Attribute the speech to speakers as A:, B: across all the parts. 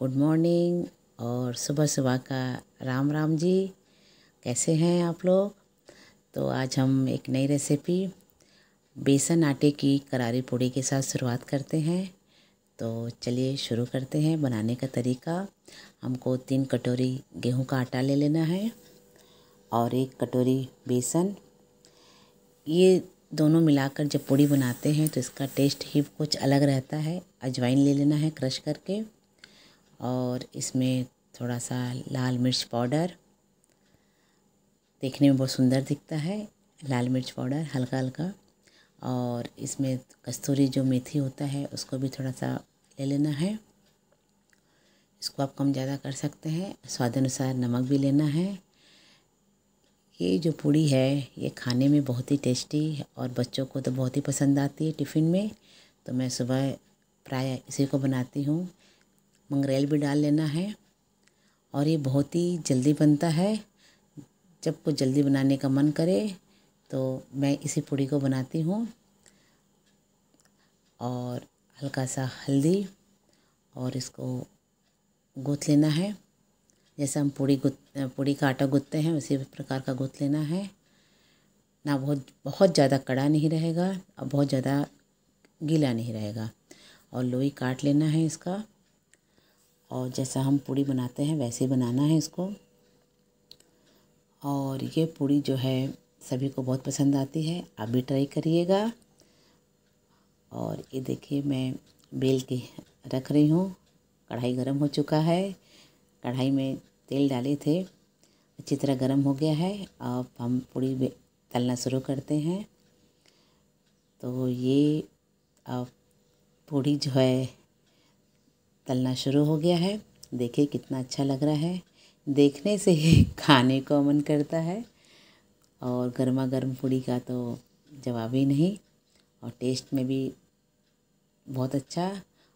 A: good morning और सुबह सुबह का राम राम जी कैसे हैं आप लोग तो आज हम एक नई रेसिपी बेसन आटे की करारी पूड़ी के साथ शुरुआत करते हैं तो चलिए शुरू करते हैं बनाने का तरीका हमको तीन कटोरी गेहूं का आटा ले लेना है और एक कटोरी बेसन ये दोनों मिलाकर जब पूड़ी बनाते हैं तो इसका टेस्ट ही कुछ अलग रहता है अजवाइन ले लेना है क्रश करके और इसमें थोड़ा सा लाल मिर्च पाउडर देखने में बहुत सुंदर दिखता है लाल मिर्च पाउडर हल्का हल्का और इसमें कस्तूरी जो मेथी होता है उसको भी थोड़ा सा ले लेना है इसको आप कम ज़्यादा कर सकते हैं स्वाद अनुसार नमक भी लेना है ये जो पूड़ी है ये खाने में बहुत ही टेस्टी और बच्चों को तो बहुत ही पसंद आती है टिफ़िन में तो मैं सुबह प्राय इसी को बनाती हूँ मंगरेल भी डाल लेना है और ये बहुत ही जल्दी बनता है जब कुछ जल्दी बनाने का मन करे तो मैं इसी पूड़ी को बनाती हूँ और हल्का सा हल्दी और इसको गूँथ लेना है जैसे हम पूड़ी गुत पूड़ी का आटा गूँथते हैं उसी प्रकार का गूँथ लेना है ना बहुत बहुत ज़्यादा कड़ा नहीं रहेगा और बहुत ज़्यादा गीला नहीं रहेगा और लोई काट लेना है इसका और जैसा हम पूड़ी बनाते हैं वैसे बनाना है इसको और ये पूड़ी जो है सभी को बहुत पसंद आती है आप भी ट्राई करिएगा और ये देखिए मैं बेल के रख रही हूँ कढ़ाई गर्म हो चुका है कढ़ाई में तेल डाले थे अच्छी तरह गर्म हो गया है अब हम पूड़ी तलना शुरू करते हैं तो ये अब पूड़ी जो है तलना शुरू हो गया है देखिए कितना अच्छा लग रहा है देखने से ही खाने को मन करता है और गर्मा गर्म पूड़ी का तो जवाब ही नहीं और टेस्ट में भी बहुत अच्छा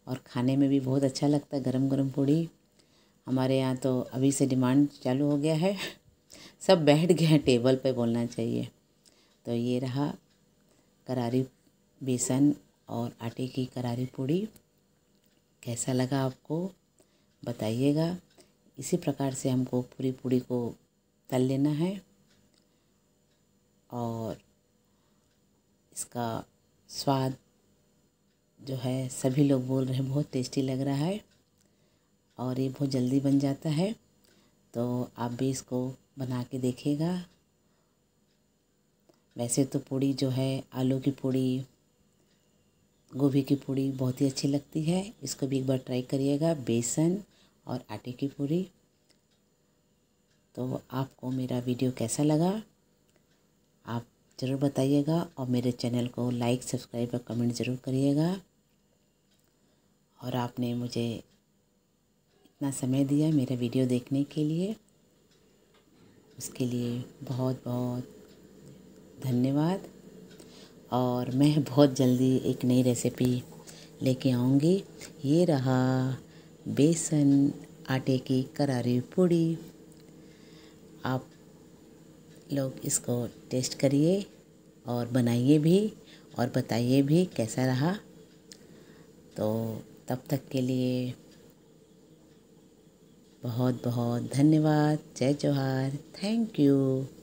A: और खाने में भी बहुत अच्छा लगता है गर्म गर्म पूड़ी हमारे यहाँ तो अभी से डिमांड चालू हो गया है सब बैठ गए हैं टेबल पे बोलना चाहिए तो ये रहा करारी बेसन और आटे की करारी पूड़ी कैसा लगा आपको बताइएगा इसी प्रकार से हमको पूरी पूड़ी को तल लेना है और इसका स्वाद जो है सभी लोग बोल रहे हैं बहुत टेस्टी लग रहा है और ये बहुत जल्दी बन जाता है तो आप भी इसको बना के देखिएगा वैसे तो पूड़ी जो है आलू की पूड़ी गोभी की पूड़ी बहुत ही अच्छी लगती है इसको भी एक बार ट्राई करिएगा बेसन और आटे की पूड़ी तो आपको मेरा वीडियो कैसा लगा आप ज़रूर बताइएगा और मेरे चैनल को लाइक सब्सक्राइब और कमेंट ज़रूर करिएगा और आपने मुझे इतना समय दिया मेरा वीडियो देखने के लिए उसके लिए बहुत बहुत धन्यवाद और मैं बहुत जल्दी एक नई रेसिपी लेके आऊँगी ये रहा बेसन आटे की करारी पूड़ी आप लोग इसको टेस्ट करिए और बनाइए भी और बताइए भी कैसा रहा तो तब तक के लिए बहुत बहुत धन्यवाद जय जवाहर थैंक यू